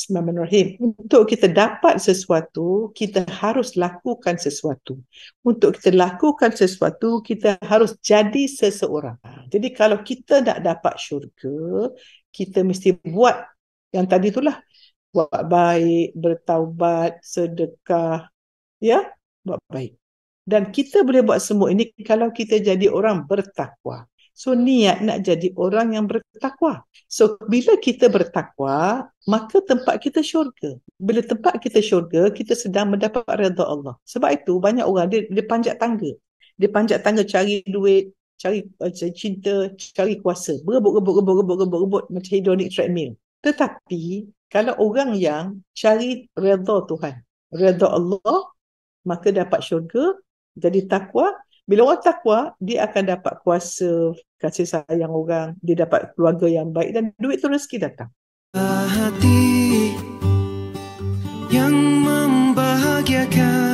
Bismillahirrahmanirrahim. Untuk kita dapat sesuatu, kita harus lakukan sesuatu. Untuk kita lakukan sesuatu, kita harus jadi seseorang. Jadi kalau kita nak dapat syurga, kita mesti buat yang tadi itulah. Buat baik, bertaubat, sedekah. Ya, buat baik. Dan kita boleh buat semua ini kalau kita jadi orang bertakwa. So niat nak jadi orang yang bertakwa. So bila kita bertakwa, maka tempat kita syurga. Bila tempat kita syurga, kita sedang mendapat redha Allah. Sebab itu banyak orang dia, dia panjat tangga. Dia panjat tangga cari duit, cari uh, cinta, cari kuasa. Berebut, rebut, rebut, rebut, rebut, rebut, macam hedonic treadmill. Tetapi kalau orang yang cari redha Tuhan, redha Allah, maka dapat syurga, jadi takwa, bila orang takwa, dia akan dapat kuasa, kasih sayang orang, dia dapat keluarga yang baik dan duit tu rezeki datang. Hati yang membahagiakan